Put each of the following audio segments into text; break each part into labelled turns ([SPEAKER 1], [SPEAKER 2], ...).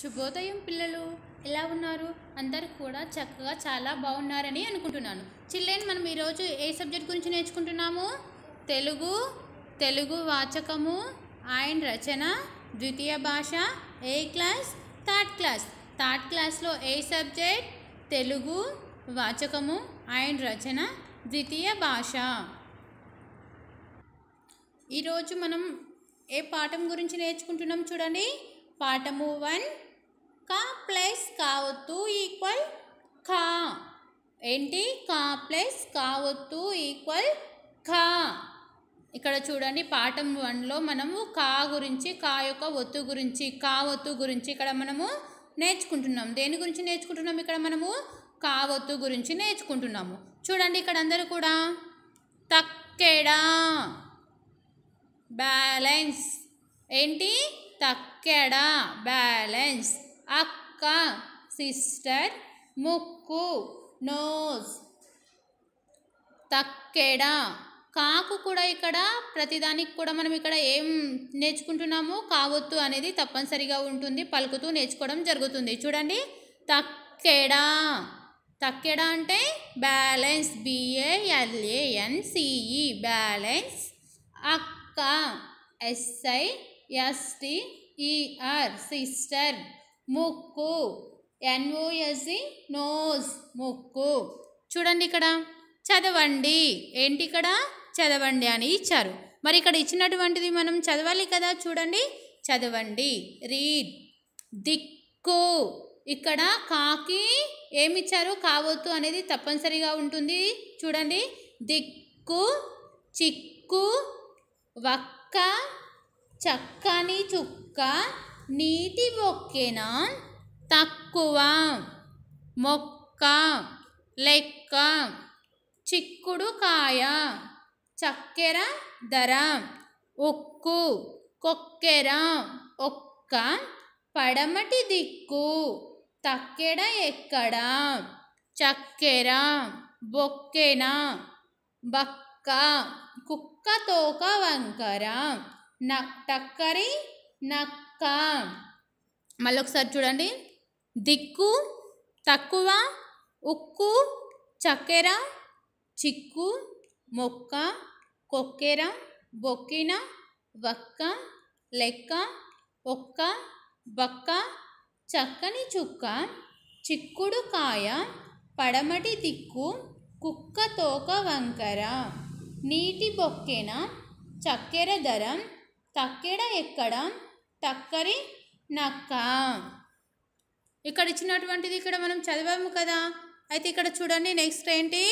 [SPEAKER 1] శుభోదయం పిల్లలు ఎలా ఉన్నారు అందరు కూడా చక్కగా చాలా బాగున్నారని అనుకుంటున్నాను చిల్లెన్ మనం ఈరోజు ఏ సబ్జెక్ట్ గురించి నేర్చుకుంటున్నాము తెలుగు తెలుగు వాచకము ఆయన రచన ద్వితీయ భాష ఏ క్లాస్ థర్డ్ క్లాస్ థర్డ్ క్లాస్లో ఏ సబ్జెక్ట్ తెలుగు వాచకము ఆయన రచన ద్వితీయ భాష ఈరోజు మనం ఏ పాఠం గురించి నేర్చుకుంటున్నాం చూడండి పాఠము వన్ కా ప్లస్ కావత్తు ఈక్వల్ కా ఏంటి కా ప్లస్ కావత్తు ఈక్వల్ కా ఇక్కడ చూడండి పాఠం వన్లో మనము కా గురించి కా యొక్క ఒత్తు గురించి కా ఒత్తు గురించి ఇక్కడ మనము నేర్చుకుంటున్నాం దేని గురించి నేర్చుకుంటున్నాం ఇక్కడ మనము కా ఒత్తు గురించి నేర్చుకుంటున్నాము చూడండి ఇక్కడ అందరూ కూడా తక్కెడా బ్యాలెన్స్ ఏంటి తక్కెడా బ్యాలెన్స్ అక్క సిస్టర్ ముక్కు నోజ్ తక్కెడ కాకు కూడా ఇక్కడ ప్రతిదానికి కూడా మనం ఇక్కడ ఏం నేర్చుకుంటున్నాము కావద్దు అనేది తప్పనిసరిగా ఉంటుంది పలుకుతూ నేర్చుకోవడం జరుగుతుంది చూడండి తక్కెడా తక్కెడా అంటే బ్యాలెన్స్ బిఏఎల్ఏఎన్సిఈ బ్యాలెన్స్ అక్క ఎస్ఐ ఎస్టిఈఆర్ సిస్టర్ ముక్కు ఎన్ఓఎస్ఇ నోస్ e ముక్కు చూడండి ఇక్కడ చదవండి ఏంటి ఇక్కడ చదవండి అని ఇచ్చారు మరి ఇక్కడ ఇచ్చినటువంటిది మనం చదవాలి కదా చూడండి చదవండి రీడ్ దిక్కు ఇక్కడ కాకి ఏమిచ్చారు కావద్దు అనేది తప్పనిసరిగా ఉంటుంది చూడండి దిక్కు చిక్కు వక్క చక్కని చుక్క నీటి మొక్కెన తక్కువ మొక్క లెక్క చిక్కుడు కాయ చక్కెర ధర ఉక్కు కొక్కెర ఒక్క పడమటి దిక్కు తక్కెడ ఎక్కడ చక్కెర బొక్కెన బక్క కుక్క తోక వంకర నక్ టక్కరి నక్ కా మళ్ళీ ఒకసారి చూడండి దిక్కు తక్కువ ఉక్కు చక్కెర చిక్కు మొక్క కొక్కెర బొక్కిన వక్క లెక్క ఒక్క బక్క చక్కని చుక్క చిక్కుడు కాయ పడమటి దిక్కు కుక్క తోక వంకర నీటి బొక్కెన చక్కెర ధరం తక్కెడ ఎక్కడ టక్కరి నక్క ఇక్కడ ఇచ్చినటువంటిది ఇక్కడ మనం చదివాము కదా అయితే ఇక్కడ చూడండి నెక్స్ట్ ఏంటి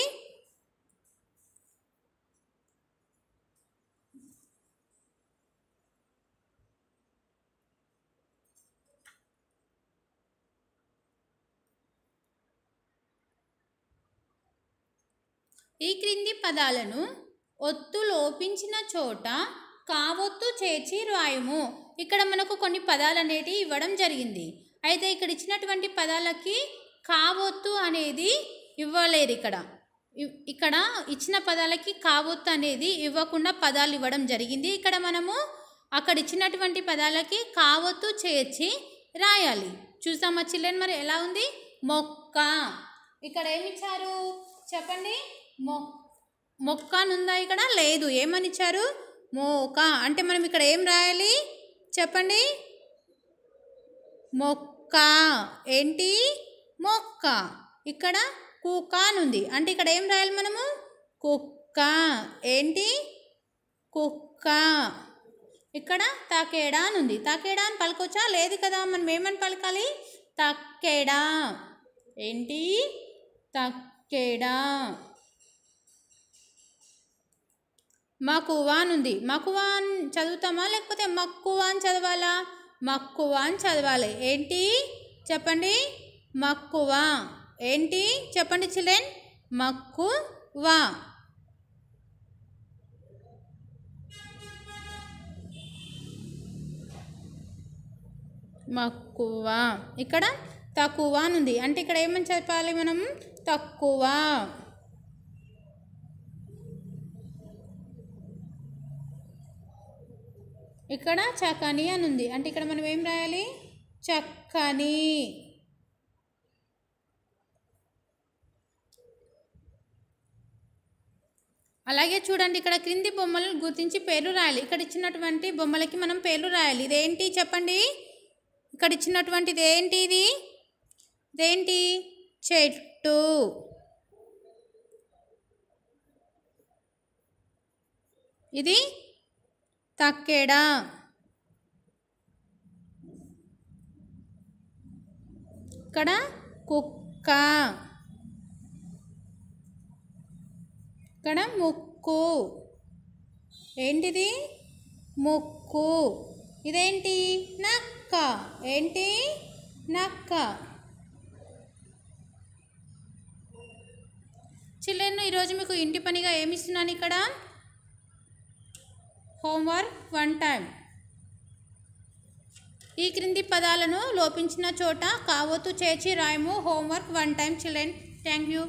[SPEAKER 1] ఈ క్రింది పదాలను ఒత్తు లోపించిన చోట కావొత్తు చేర్చి రాయుము ఇక్కడ మనకు కొన్ని పదాలు అనేటివి ఇవ్వడం జరిగింది అయితే ఇక్కడ ఇచ్చినటువంటి పదాలకి కావొత్తు అనేది ఇవ్వలేదు ఇక్కడ ఇక్కడ ఇచ్చిన పదాలకి కావొత్తు అనేది ఇవ్వకుండా పదాలు ఇవ్వడం జరిగింది ఇక్కడ మనము అక్కడ ఇచ్చినటువంటి పదాలకి కావొత్తు చేర్చి రాయాలి చూసామా చిల్లెన్ మరి ఎలా ఉంది మొక్క ఇక్కడ ఏమిచ్చారు చెప్పండి మొ మొక్క నుందా ఇక్కడ లేదు ఏమనిచ్చారు మోక అంటే మనం ఇక్కడ ఏం రాయాలి చెప్పండి మొక్క ఏంటి మొక్క ఇక్కడ కుక్క అని ఉంది అంటే ఇక్కడ ఏం రాయాలి మనము కుక్క ఏంటి కుక్క ఇక్కడ తాకేడా అని ఉంది తాకేడా అని పలకొచ్చా లేదు కదా మనం ఏమని పలకాలి తక్కేడా ఏంటి తక్కేడా వాన్ ఉంది మకువాన్ చదువుతామా లేకపోతే మక్కువాన్ చదవాలా మక్కువాన్ చదవాలి ఏంటి చెప్పండి మక్కువ ఏంటి చెప్పండి చిల్డ్రన్ మక్కువ మక్కువ ఇక్కడ తక్కువ అని ఉంది అంటే ఇక్కడ ఏమని చెప్పాలి మనం తక్కువ ఇక్కడ చకని అని ఉంది అంటే ఇక్కడ మనం ఏం రాయాలి చక్కని అలాగే చూడండి ఇక్కడ క్రింది బొమ్మలు గుర్తించి పేర్లు రాయాలి ఇక్కడ ఇచ్చినటువంటి బొమ్మలకి మనం పేర్లు రాయాలి ఇదేంటి చెప్పండి ఇక్కడ ఇచ్చినటువంటిది ఏంటి ఇది ఇదేంటి చెట్టు ఇది తక్కెడా ఇక్కడ కుక్క ఇక్కడ ముక్కు ఏంటిది ముక్కు ఇదేంటి నక్క ఏంటి నక్క చిల్లెన్ను ఈరోజు మీకు ఇంటి పనిగా ఏమిస్తున్నాను ఇక్కడ హోంవర్క్ వన్ టైం ఈ క్రింది పదాలను లోపించిన చోట కావోతు చేర్చి రాయము homework one time children thank you